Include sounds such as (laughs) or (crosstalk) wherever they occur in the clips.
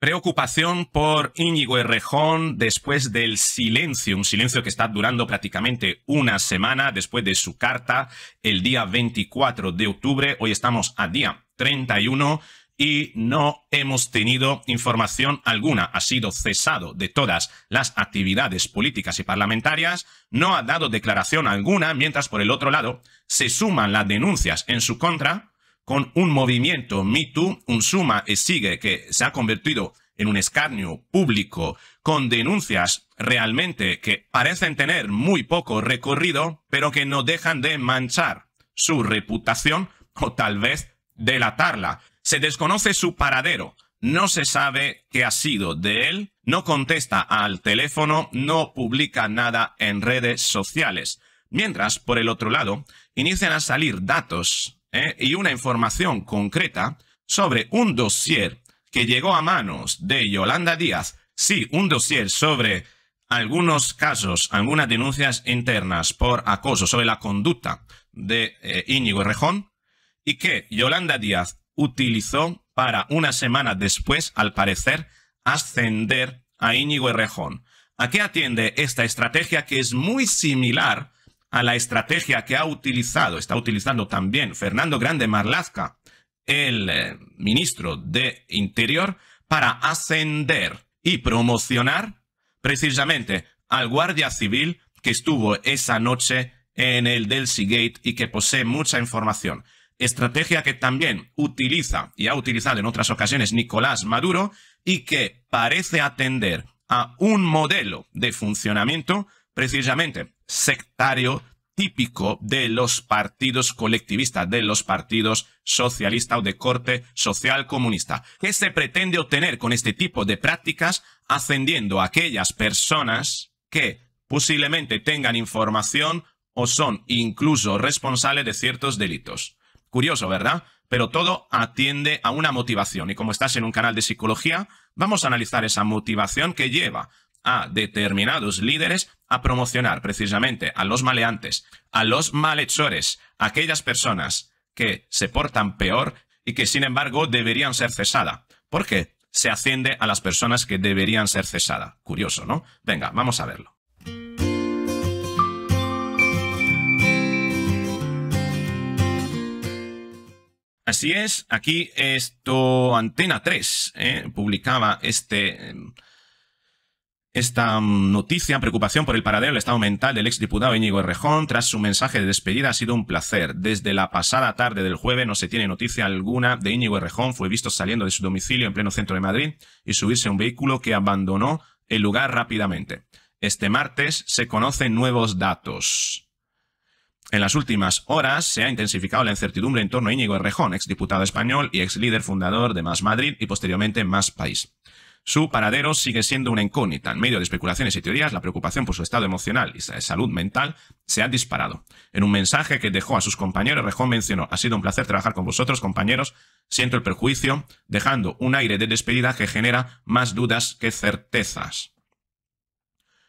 Preocupación por Íñigo Errejón después del silencio, un silencio que está durando prácticamente una semana después de su carta el día 24 de octubre. Hoy estamos a día 31 y no hemos tenido información alguna. Ha sido cesado de todas las actividades políticas y parlamentarias, no ha dado declaración alguna, mientras por el otro lado se suman las denuncias en su contra con un movimiento MeToo, un suma y sigue que se ha convertido en un escarnio público con denuncias realmente que parecen tener muy poco recorrido, pero que no dejan de manchar su reputación o tal vez delatarla. Se desconoce su paradero, no se sabe qué ha sido de él, no contesta al teléfono, no publica nada en redes sociales. Mientras, por el otro lado, inician a salir datos ¿eh? y una información concreta sobre un dossier que llegó a manos de Yolanda Díaz, sí, un dossier sobre algunos casos, algunas denuncias internas por acoso sobre la conducta de eh, Íñigo Rejón y que Yolanda Díaz utilizó para una semana después, al parecer, ascender a Íñigo Rejón. ¿A qué atiende esta estrategia que es muy similar a la estrategia que ha utilizado, está utilizando también Fernando Grande Marlazca... el eh, ministro de Interior, para ascender y promocionar precisamente al guardia civil que estuvo esa noche en el Delcy Gate y que posee mucha información. Estrategia que también utiliza y ha utilizado en otras ocasiones Nicolás Maduro y que parece atender a un modelo de funcionamiento precisamente sectario típico de los partidos colectivistas, de los partidos socialistas o de corte social comunista. ¿Qué se pretende obtener con este tipo de prácticas? Ascendiendo a aquellas personas que posiblemente tengan información o son incluso responsables de ciertos delitos. Curioso, ¿verdad? Pero todo atiende a una motivación y como estás en un canal de psicología, vamos a analizar esa motivación que lleva a determinados líderes a promocionar precisamente a los maleantes, a los malhechores, a aquellas personas que se portan peor y que sin embargo deberían ser cesadas. ¿Por qué? Se asciende a las personas que deberían ser cesadas. Curioso, ¿no? Venga, vamos a verlo. Así es, aquí esto Antena 3 ¿eh? publicaba este em, esta mm, noticia, preocupación por el paradero, del estado mental del exdiputado Íñigo Errejón, tras su mensaje de despedida ha sido un placer. Desde la pasada tarde del jueves no se tiene noticia alguna de Íñigo Errejón. Fue visto saliendo de su domicilio en pleno centro de Madrid y subirse a un vehículo que abandonó el lugar rápidamente. Este martes se conocen nuevos datos. En las últimas horas se ha intensificado la incertidumbre en torno a Íñigo Errejón, exdiputado español y ex líder fundador de Más Madrid y posteriormente Más País. Su paradero sigue siendo una incógnita. En medio de especulaciones y teorías, la preocupación por su estado emocional y salud mental se ha disparado. En un mensaje que dejó a sus compañeros, Rejón mencionó, ha sido un placer trabajar con vosotros, compañeros, siento el perjuicio, dejando un aire de despedida que genera más dudas que certezas.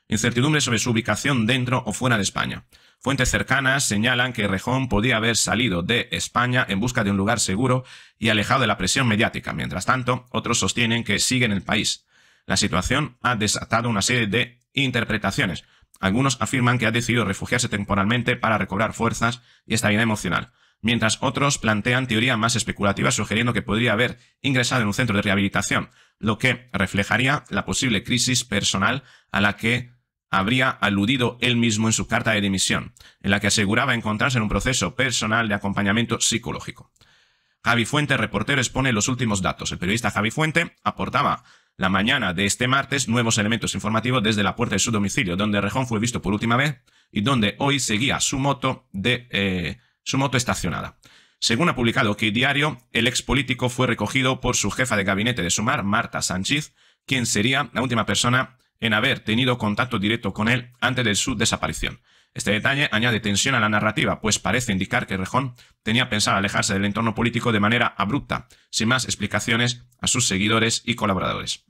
Incertidumbre sobre su ubicación dentro o fuera de España. Fuentes cercanas señalan que Rejón podía haber salido de España en busca de un lugar seguro y alejado de la presión mediática. Mientras tanto, otros sostienen que sigue en el país. La situación ha desatado una serie de interpretaciones. Algunos afirman que ha decidido refugiarse temporalmente para recobrar fuerzas y estabilidad emocional, mientras otros plantean teoría más especulativa, sugiriendo que podría haber ingresado en un centro de rehabilitación, lo que reflejaría la posible crisis personal a la que habría aludido él mismo en su carta de dimisión, en la que aseguraba encontrarse en un proceso personal de acompañamiento psicológico. Javi Fuente, reportero, expone los últimos datos. El periodista Javi Fuente aportaba la mañana de este martes nuevos elementos informativos desde la puerta de su domicilio, donde Rejón fue visto por última vez y donde hoy seguía su moto, de, eh, su moto estacionada. Según ha publicado que Diario, el ex político fue recogido por su jefa de gabinete de Sumar, Marta Sánchez, quien sería la última persona en haber tenido contacto directo con él antes de su desaparición. Este detalle añade tensión a la narrativa, pues parece indicar que Rejón tenía pensado alejarse del entorno político de manera abrupta, sin más explicaciones a sus seguidores y colaboradores.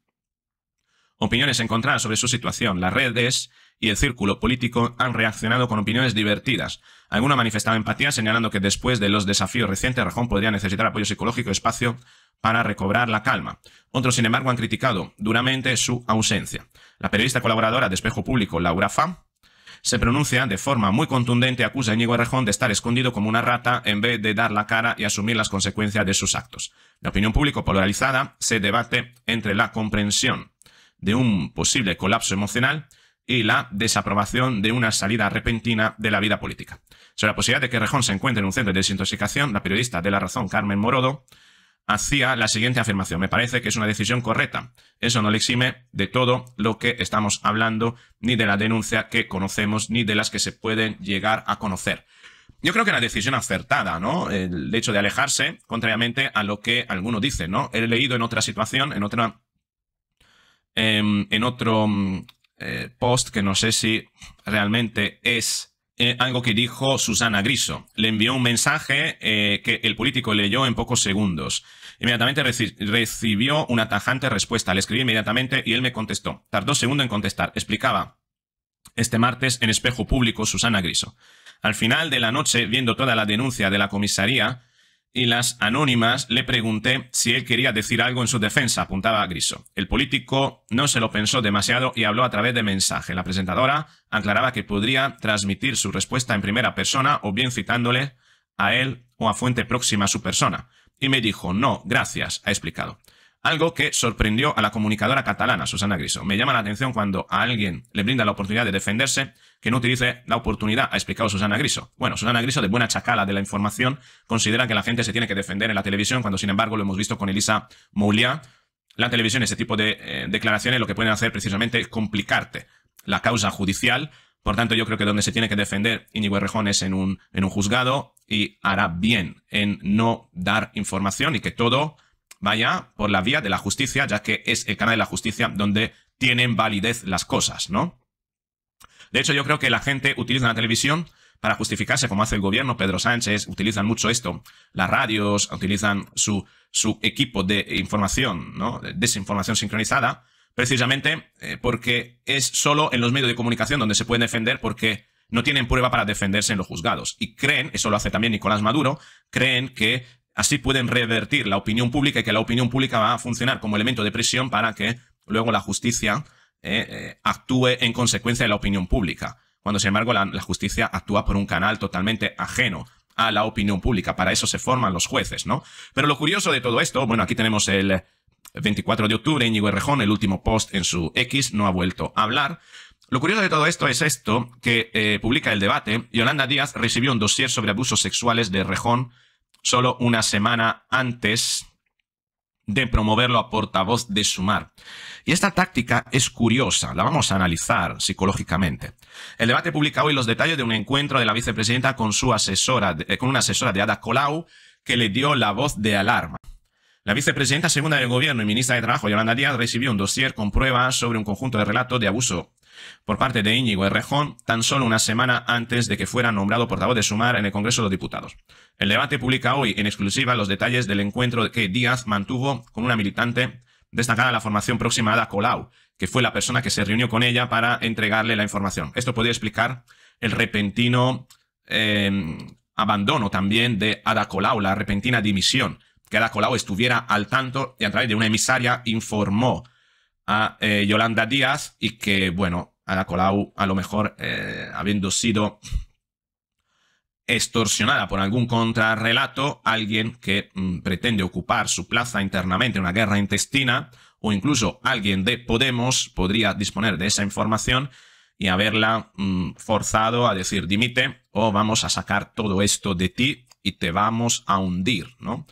Opiniones encontradas sobre su situación, las redes y el círculo político han reaccionado con opiniones divertidas. Alguna ha manifestado empatía señalando que después de los desafíos recientes Rejón podría necesitar apoyo psicológico y espacio para recobrar la calma. Otros, sin embargo, han criticado duramente su ausencia. La periodista colaboradora de Espejo Público, Laura Fa, se pronuncia de forma muy contundente, acusa a Íñigo Errejón de estar escondido como una rata en vez de dar la cara y asumir las consecuencias de sus actos. La opinión pública polarizada se debate entre la comprensión de un posible colapso emocional y la desaprobación de una salida repentina de la vida política. Sobre la posibilidad de que Rejón se encuentre en un centro de desintoxicación, la periodista de La Razón Carmen Morodo hacía la siguiente afirmación. Me parece que es una decisión correcta. Eso no le exime de todo lo que estamos hablando, ni de la denuncia que conocemos, ni de las que se pueden llegar a conocer. Yo creo que la decisión acertada, ¿no? El hecho de alejarse, contrariamente a lo que algunos dicen ¿no? He leído en otra situación, en otra. Em, en otro eh, post que no sé si realmente es eh, algo que dijo Susana Griso. Le envió un mensaje eh, que el político leyó en pocos segundos. Inmediatamente recibió una tajante respuesta. Le escribí inmediatamente y él me contestó. Tardó segundo en contestar. Explicaba. Este martes, en espejo público, Susana Griso. Al final de la noche, viendo toda la denuncia de la comisaría, y las anónimas le pregunté si él quería decir algo en su defensa, apuntaba a Griso. El político no se lo pensó demasiado y habló a través de mensaje. La presentadora aclaraba que podría transmitir su respuesta en primera persona o bien citándole a él o a fuente próxima a su persona. Y me dijo, no, gracias, ha explicado. Algo que sorprendió a la comunicadora catalana Susana Griso. Me llama la atención cuando a alguien le brinda la oportunidad de defenderse que no utilice la oportunidad, ha explicado Susana Griso. Bueno, Susana Griso, de buena chacala de la información, considera que la gente se tiene que defender en la televisión, cuando sin embargo lo hemos visto con Elisa Moulia. La televisión, ese tipo de eh, declaraciones lo que pueden hacer precisamente es complicarte la causa judicial. Por tanto, yo creo que donde se tiene que defender Íñigo Errejón es en un, en un juzgado y hará bien en no dar información y que todo vaya por la vía de la justicia, ya que es el canal de la justicia donde tienen validez las cosas, ¿no? De hecho, yo creo que la gente utiliza la televisión para justificarse, como hace el gobierno, Pedro Sánchez, utilizan mucho esto, las radios, utilizan su, su equipo de información, ¿no? Desinformación sincronizada, precisamente eh, porque es solo en los medios de comunicación donde se pueden defender porque no tienen prueba para defenderse en los juzgados. Y creen, eso lo hace también Nicolás Maduro, creen que Así pueden revertir la opinión pública y que la opinión pública va a funcionar como elemento de presión para que luego la justicia eh, eh, actúe en consecuencia de la opinión pública. Cuando sin embargo la, justicia actúa por un canal totalmente ajeno a la opinión pública. Para eso se forman los jueces, ¿no? Pero lo curioso de todo esto, bueno, aquí tenemos el 24 de octubre, Íñigo Errejón, el último post en su X, no ha vuelto a hablar. Lo curioso de todo esto es esto, que eh, publica el debate, Yolanda Díaz recibió un dossier sobre abusos sexuales de Rejón solo una semana antes de promoverlo a portavoz de Sumar. Y esta táctica es curiosa, la vamos a analizar psicológicamente. El debate publica hoy los detalles de un encuentro de la vicepresidenta con su asesora, eh, con una asesora de Ada Colau, que le dio la voz de alarma. La vicepresidenta segunda del gobierno y ministra de Trabajo, Yolanda Díaz, recibió un dossier con pruebas sobre un conjunto de relatos de abuso por parte de Íñigo Errejón tan solo una semana antes de que fuera nombrado portavoz de Sumar en el Congreso de los Diputados. El debate publica hoy en exclusiva los detalles del encuentro que Díaz mantuvo con una militante destacada de la formación próxima a Colau, que fue la persona que se reunió con ella para entregarle la información. Esto podría explicar el repentino eh, abandono también de Ada Colau, la repentina dimisión que Ada Colau estuviera al tanto y a través de una emisaria informó a eh, Yolanda Díaz y que, bueno, a Colau a lo mejor eh, habiendo sido extorsionada por algún contrarrelato, alguien que mm, pretende ocupar su plaza internamente en una guerra intestina o incluso alguien de Podemos podría disponer de esa información y haberla mm, forzado a decir dimite o vamos a sacar todo esto de ti y te vamos a hundir, ¿no?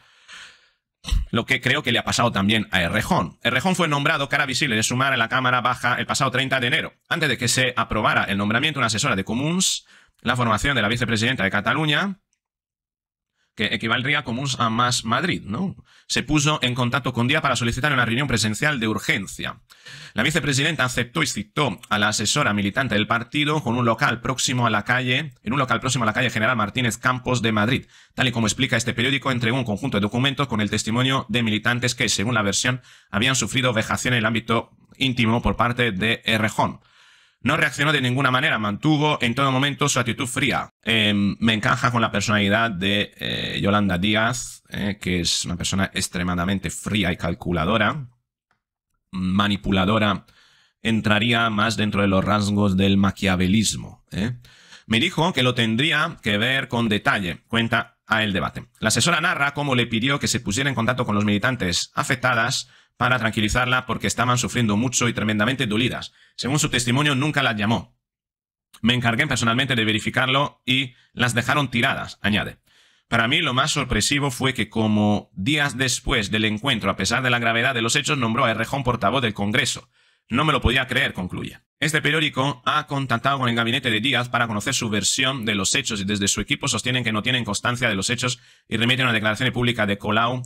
lo que creo que le ha pasado también a Errejón. Errejón fue nombrado cara visible de Sumar en la Cámara Baja el pasado 30 de enero, antes de que se aprobara el nombramiento de una asesora de Comuns, la formación de la vicepresidenta de Cataluña que equivaldría como a más Madrid, ¿no? Se puso en contacto con Día para solicitar una reunión presencial de urgencia. La vicepresidenta aceptó y citó a la asesora militante del partido con un local próximo a la calle, en un local próximo a la calle General Martínez Campos de Madrid. Tal y como explica este periódico, entregó un conjunto de documentos con el testimonio de militantes que, según la versión, habían sufrido vejación en el ámbito íntimo por parte de Errejón. No reaccionó de ninguna manera, mantuvo en todo momento su actitud fría. Em, me encaja con la personalidad de eh, Yolanda Díaz, eh, que es una persona extremadamente fría y calculadora, manipuladora, entraría más dentro de los rasgos del maquiavelismo. Eh. Me dijo que lo tendría que ver con detalle, cuenta el debate. La asesora narra cómo le pidió que se pusiera en contacto con los militantes afectadas para tranquilizarla porque estaban sufriendo mucho y tremendamente dolidas. Según su testimonio, nunca las llamó. Me encargué personalmente de verificarlo y las dejaron tiradas, añade. Para mí lo más sorpresivo fue que como días después del encuentro, a pesar de la gravedad de los hechos, nombró a Errejón portavoz del Congreso. No me lo podía creer, concluye. Este periódico ha contactado con el gabinete de Díaz para conocer su versión de los hechos y desde su equipo sostienen que no tienen constancia de los hechos y remite una declaración pública de Colau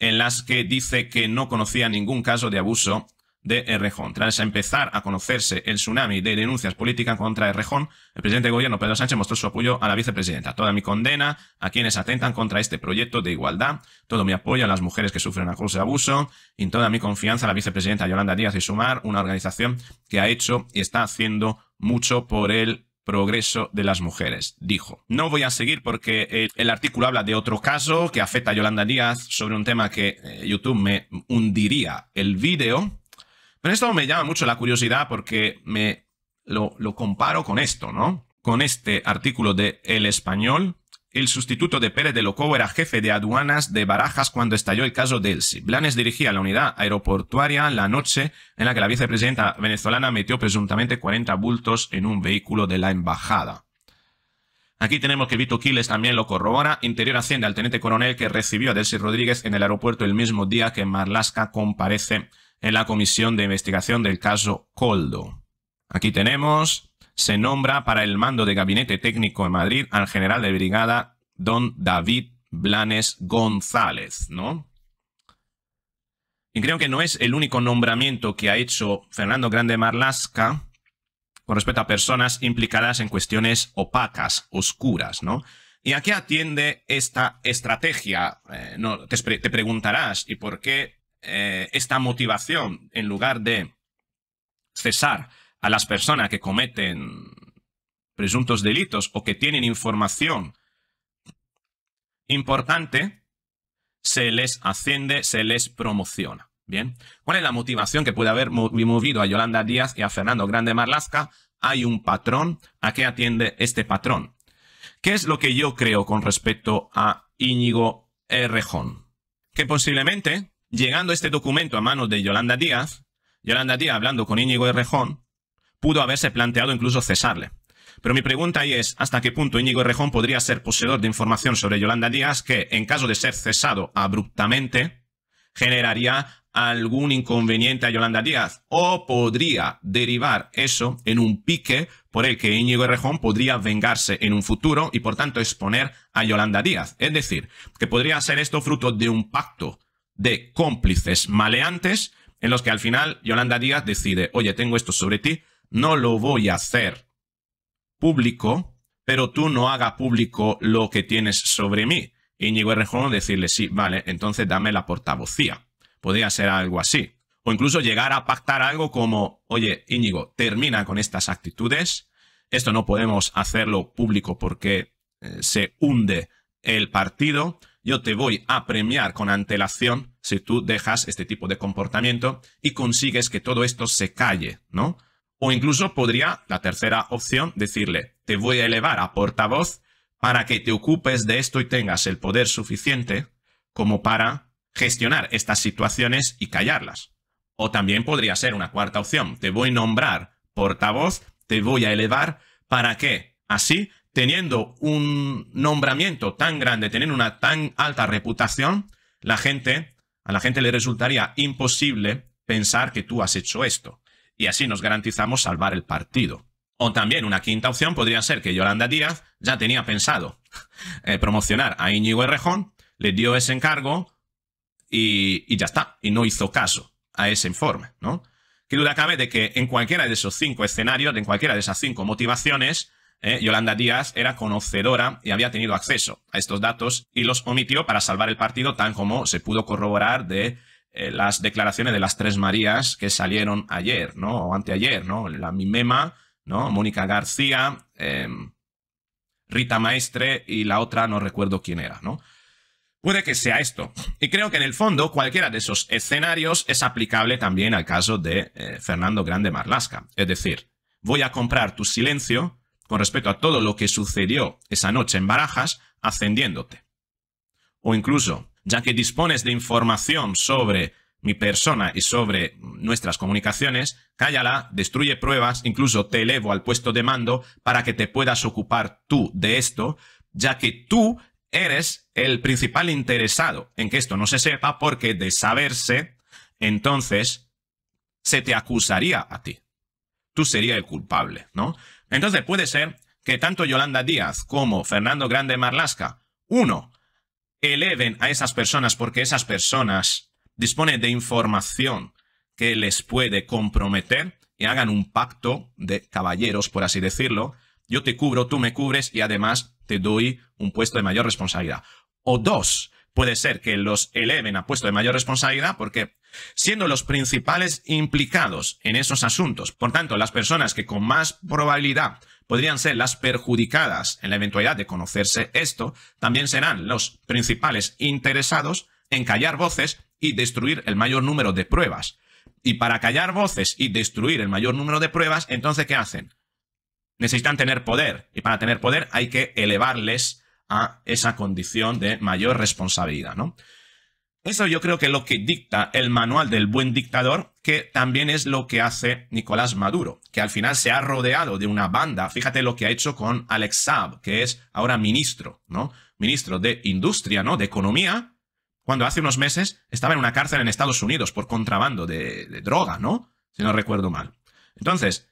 en las que dice que no conocía ningún caso de abuso de Errejón. Tras empezar a conocerse el tsunami de denuncias políticas contra Errejón, el presidente de gobierno Pedro Sánchez mostró su apoyo a la vicepresidenta. Toda mi condena a quienes atentan contra este proyecto de igualdad, todo mi apoyo a las mujeres que sufren acoso y abuso y toda mi confianza a la vicepresidenta Yolanda Díaz y Sumar, una organización que ha hecho y está haciendo mucho por el progreso de las mujeres, dijo. No voy a seguir porque el, artículo habla de otro caso que afecta a Yolanda Díaz sobre un tema que eh, YouTube me hundiría el vídeo, pero esto me llama mucho la curiosidad porque me lo, comparo con esto, ¿no? Con este artículo de El Español, el sustituto de Pérez de Locó era jefe de aduanas de Barajas cuando estalló el caso de Blanes dirigía la unidad aeroportuaria la noche en la que la vicepresidenta venezolana metió presuntamente 40 bultos en un vehículo de la embajada. Aquí tenemos que Vito Quiles también lo corrobora. Interior Hacienda al teniente coronel que recibió a Delsi Rodríguez en el aeropuerto el mismo día que Marlaska comparece en la comisión de investigación del caso Coldo. Aquí tenemos, se nombra para el mando de gabinete técnico en Madrid al general de brigada don David Blanes González, ¿no? Y creo que no es el único nombramiento que ha hecho Fernando Grande Marlasca con respecto a personas implicadas en cuestiones opacas, oscuras, ¿no? ¿Y a qué atiende esta estrategia? Eh, te preguntarás, ¿y por qué eh, esta motivación en lugar de cesar a las personas que cometen presuntos delitos o que tienen información importante, se les asciende, se les promociona. Bien, ¿cuál es la motivación que puede haber movido a Yolanda Díaz y a Fernando Grande Marlaska? Hay un patrón. ¿A qué atiende este patrón? ¿Qué es lo que yo creo con respecto a Íñigo Errejón? Que posiblemente Llegando este documento a manos de Yolanda Díaz, Yolanda Díaz, hablando con Íñigo Errejón, pudo haberse planteado incluso cesarle. Pero mi pregunta ahí es, ¿hasta qué punto Íñigo Errejón podría ser poseedor de información sobre Yolanda Díaz que, en caso de ser cesado abruptamente, generaría algún inconveniente a Yolanda Díaz? ¿O podría derivar eso en un pique por el que Íñigo Errejón podría vengarse en un futuro y, por tanto, exponer a Yolanda Díaz? Es decir, que podría ser esto fruto de un pacto de cómplices maleantes en los que al final Yolanda Díaz decide, oye, tengo esto sobre ti, no lo voy a hacer público, pero tú no haga público lo que tienes sobre mí. Íñigo Errejón decirle, sí, vale, entonces dame la portavocía. Podría ser algo así. O incluso llegar a pactar algo como, oye, Íñigo, termina con estas actitudes, esto no podemos hacerlo público porque eh, se hunde el partido, yo te voy a premiar con antelación si tú dejas este tipo de comportamiento y consigues que todo esto se calle, ¿no? O incluso podría, la tercera opción, decirle, te voy a elevar a portavoz para que te ocupes de esto y tengas el poder suficiente como para gestionar estas situaciones y callarlas. O también podría ser una cuarta opción, te voy a nombrar portavoz, te voy a elevar para que así teniendo un nombramiento tan grande, teniendo una tan alta reputación, la gente, a la gente le resultaría imposible pensar que tú has hecho esto. Y así nos garantizamos salvar el partido. O también una quinta opción podría ser que Yolanda Díaz ya tenía pensado (laughs) eh, promocionar a Íñigo Errejón, le dio ese encargo y, ya está, y no hizo caso a ese informe, ¿no? Qué duda cabe de que en cualquiera de esos cinco escenarios, en cualquiera de esas cinco motivaciones, ¿eh? Yolanda Díaz era conocedora y había tenido acceso a estos datos y los omitió para salvar el partido, tan como se pudo corroborar de eh, las declaraciones de las tres Marías que salieron ayer, ¿no? O anteayer, ¿no? La Mimema, ¿no? Mónica García, em, Rita Maestre y la otra no recuerdo quién era, ¿no? Puede que sea esto. Y creo que en el fondo cualquiera de esos escenarios es aplicable también al caso de eh, Fernando Grande Marlasca. Es decir, voy a comprar tu silencio con respecto a todo lo que sucedió esa noche en Barajas, ascendiéndote. O incluso, ya que dispones de información sobre mi persona y sobre nuestras comunicaciones, cállala, destruye pruebas, incluso te elevo al puesto de mando para que te puedas ocupar tú de esto, ya que tú eres el principal interesado en que esto no se sepa porque de saberse, entonces se te acusaría a ti. Tú serías el culpable, ¿no? Entonces puede ser que tanto Yolanda Díaz como Fernando Grande Marlasca, uno, eleven a esas personas porque esas personas disponen de información que les puede comprometer y hagan un pacto de caballeros, por así decirlo. Yo te cubro, tú me cubres y además te doy un puesto de mayor responsabilidad. O dos, puede ser que los eleven a puesto de mayor responsabilidad porque siendo los principales implicados en esos asuntos. Por tanto, las personas que con más probabilidad podrían ser las perjudicadas en la eventualidad de conocerse esto, también serán los principales interesados en callar voces y destruir el mayor número de pruebas. Y para callar voces y destruir el mayor número de pruebas, entonces, ¿qué hacen? Necesitan tener poder. Y para tener poder hay que elevarles a esa condición de mayor responsabilidad, ¿no? Eso yo creo que es lo que dicta el manual del buen dictador, que también es lo que hace Nicolás Maduro, que al final se ha rodeado de una banda. Fíjate lo que ha hecho con Alex Saab, que es ahora ministro, ¿no? Ministro de Industria, ¿no? De Economía, cuando hace unos meses estaba en una cárcel en Estados Unidos por contrabando de, droga, ¿no? Si no recuerdo mal. Entonces,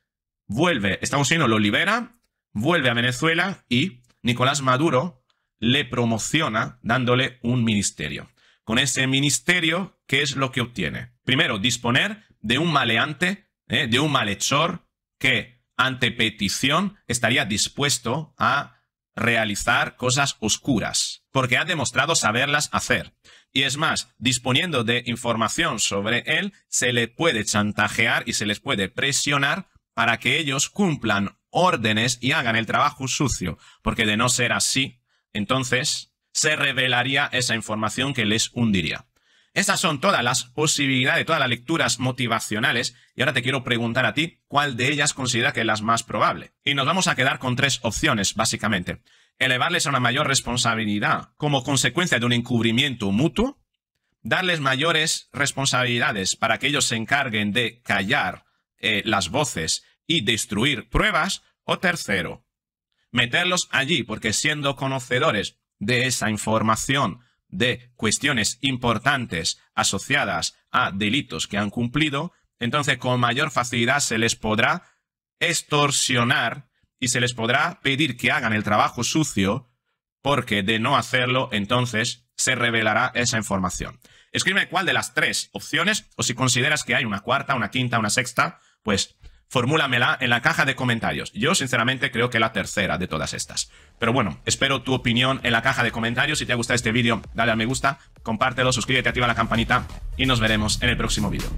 vuelve, Estados Unidos lo libera, vuelve a Venezuela y Nicolás Maduro le promociona dándole un ministerio con ese ministerio, ¿qué es lo que obtiene? Primero, disponer de un maleante, eh, de un malhechor que ante petición estaría dispuesto a realizar cosas oscuras, porque ha demostrado saberlas hacer. Y es más, disponiendo de información sobre él, se le puede chantajear y se les puede presionar para que ellos cumplan órdenes y hagan el trabajo sucio, porque de no ser así, entonces se revelaría esa información que les hundiría. Estas son todas las posibilidades, todas las lecturas motivacionales y ahora te quiero preguntar a ti cuál de ellas considera que es la más probable. Y nos vamos a quedar con tres opciones, básicamente. Elevarles a una mayor responsabilidad como consecuencia de un encubrimiento mutuo, darles mayores responsabilidades para que ellos se encarguen de callar eh, las voces y destruir pruebas, o tercero, meterlos allí porque siendo conocedores de esa información de cuestiones importantes asociadas a delitos que han cumplido, entonces con mayor facilidad se les podrá extorsionar y se les podrá pedir que hagan el trabajo sucio porque de no hacerlo entonces se revelará esa información. Escribe cuál de las tres opciones o si consideras que hay una cuarta, una quinta, una sexta, pues formúlamela en la caja de comentarios. Yo sinceramente creo que la tercera de todas estas. Pero bueno, espero tu opinión en la caja de comentarios. Si te ha gustado este vídeo, dale a me gusta, compártelo, suscríbete, activa la campanita y nos veremos en el próximo vídeo.